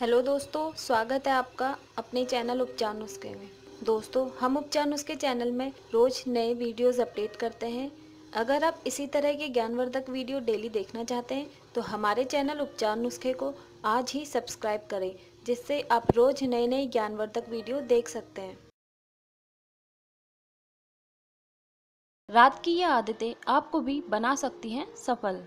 Hello दोस्तों स्वागत है आपका अपने चैनल उपचार नुस्खे में दोस्तों हम उपचार नुस्खे चैनल में रोज़ नए वीडियोस अपडेट करते हैं अगर आप इसी तरह के ज्ञानवर्धक वीडियो डेली देखना चाहते हैं तो हमारे चैनल उपचार नुस्खे को आज ही सब्सक्राइब करें जिससे आप रोज़ नए नए ज्ञानवर्धक वीडियो देख सकते हैं रात की ये आदतें आपको भी बना सकती हैं सफल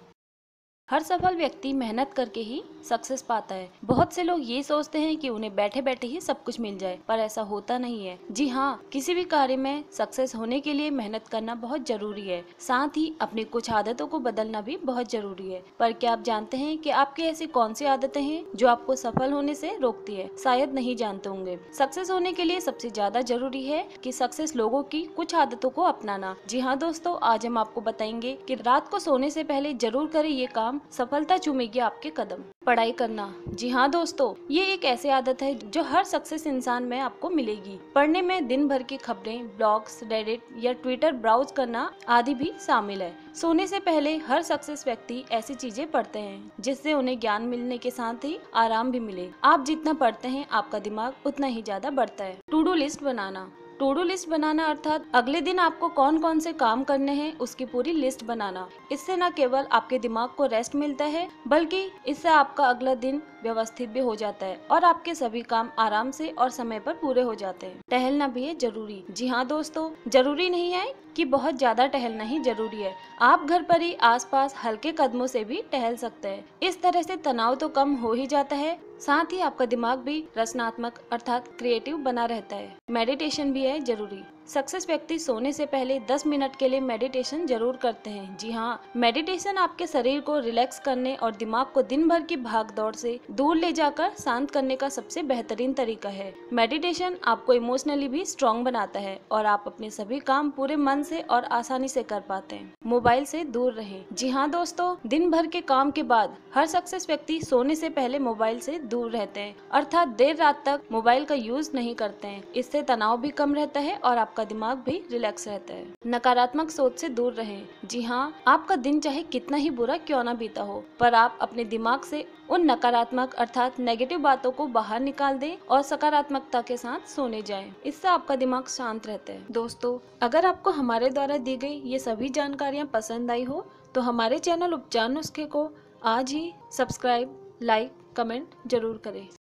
हर सफल व्यक्ति मेहनत करके ही सक्सेस पाता है बहुत से लोग ये सोचते हैं कि उन्हें बैठे बैठे ही सब कुछ मिल जाए पर ऐसा होता नहीं है जी हाँ किसी भी कार्य में सक्सेस होने के लिए मेहनत करना बहुत जरूरी है साथ ही अपनी कुछ आदतों को बदलना भी बहुत जरूरी है पर क्या आप जानते हैं कि आपकी ऐसी कौन सी आदतें हैं जो आपको सफल होने से रोकती है शायद नहीं जानते होंगे सक्सेस होने के लिए सबसे ज्यादा जरूरी है कि सक्सेस लोगों की कुछ आदतों को अपनाना जी हाँ दोस्तों आज हम आपको बताएंगे कि रात को सोने से पहले जरूर करें ये काम सफलता चूमेगी आपके कदम पढ़ाई करना जी हाँ दोस्तों ये एक ऐसी आदत है जो हर सक्सेस इंसान में आपको मिलेगी पढ़ने में दिन भर की खबरें ब्लॉग्स रेडिट या ट्विटर ब्राउज करना आदि भी शामिल है सोने से पहले हर सक्सेस व्यक्ति ऐसी चीजें पढ़ते हैं जिससे उन्हें ज्ञान मिलने के साथ ही आराम भी मिले आप जितना पढ़ते हैं आपका दिमाग उतना ही ज्यादा बढ़ता है टू डू लिस्ट बनाना टू डू लिस्ट बनाना अर्थात अगले दिन आपको कौन कौन से काम करने हैं उसकी पूरी लिस्ट बनाना इससे न केवल आपके दिमाग को रेस्ट मिलता है बल्कि इससे आपका अगला दिन व्यवस्थित भी हो जाता है और आपके सभी काम आराम से और समय पर पूरे हो जाते हैं टहलना भी है जरूरी जी हाँ दोस्तों जरूरी नहीं है कि बहुत ज्यादा टहलना ही जरूरी है आप घर पर ही आसपास हल्के कदमों से भी टहल सकते हैं इस तरह से तनाव तो कम हो ही जाता है साथ ही आपका दिमाग भी रचनात्मक अर्थात क्रिएटिव बना रहता है मेडिटेशन भी है जरूरी सक्सेस व्यक्ति सोने से पहले 10 मिनट के लिए मेडिटेशन जरूर करते हैं जी हाँ मेडिटेशन आपके शरीर को रिलैक्स करने और दिमाग को दिन भर की भाग दौड़ से दूर ले जाकर शांत करने का सबसे बेहतरीन तरीका है मेडिटेशन आपको इमोशनली भी स्ट्रांग बनाता है और आप अपने सभी काम पूरे मन से और आसानी से कर पाते हैं मोबाइल से दूर रहे जी हाँ दोस्तों दिन भर के काम के बाद हर सक्सेस व्यक्ति सोने से पहले मोबाइल से दूर रहते हैं अर्थात देर रात तक मोबाइल का यूज नहीं करते हैं इससे तनाव भी कम रहता है और आप आपका दिमाग भी रिलैक्स रहता है नकारात्मक सोच से दूर रहें जी हाँ आपका दिन चाहे कितना ही बुरा क्यों ना बीता हो पर आप अपने दिमाग से उन नकारात्मक अर्थात नेगेटिव बातों को बाहर निकाल दें और सकारात्मकता के साथ सोने जाएं। इससे आपका दिमाग शांत रहता है दोस्तों अगर आपको हमारे द्वारा दी गई ये सभी जानकारियाँ पसंद आई हो तो हमारे चैनल उपचार नुस्खे को आज ही सब्सक्राइब लाइक कमेंट जरूर करें